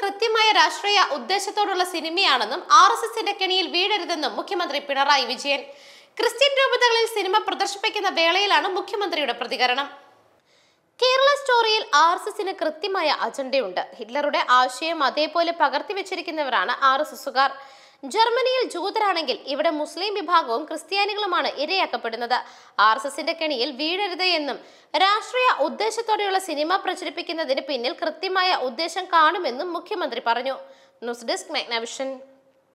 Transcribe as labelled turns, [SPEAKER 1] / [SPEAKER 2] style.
[SPEAKER 1] കൃത്യമായ രാഷ്ട്രീയ ഉദ്ദേശത്തോടുള്ള സിനിമയാണെന്നും R S എസിന്റെ കെണിയിൽ വീഴരുതെന്നും മുഖ്യമന്ത്രി പിണറായി വിജയൻ ക്രിസ്ത്യൻ രൂപതകളിൽ സിനിമ പ്രദർശിപ്പിക്കുന്ന വേളയിലാണ് മുഖ്യമന്ത്രിയുടെ പ്രതികരണം കേരള സ്റ്റോറിയിൽ ആർ എസ് എസിന് കൃത്യമായ അജണ്ടയുണ്ട് ഹിറ്റ്ലറുടെ ആശയം അതേപോലെ പകർത്തി വെച്ചിരിക്കുന്നവരാണ് ആർ എസ് എസുകാർ ജർമ്മനിയിൽ ജൂതരാണെങ്കിൽ ഇവിടെ മുസ്ലിം വിഭാഗവും ക്രിസ്ത്യാനികളുമാണ് ഇരയാക്കപ്പെടുന്നത് ആർ എസ് എസിന്റെ കെണിയിൽ വീഴരുത് എന്നും രാഷ്ട്രീയ ഉദ്ദേശത്തോടെയുള്ള സിനിമ പ്രചരിപ്പിക്കുന്നതിന് പിന്നിൽ കൃത്യമായ ഉദ്ദേശം കാണുമെന്നും മുഖ്യമന്ത്രി പറഞ്ഞു ന്യൂസ് ഡെസ്ക് മെഗ്നവിഷൻ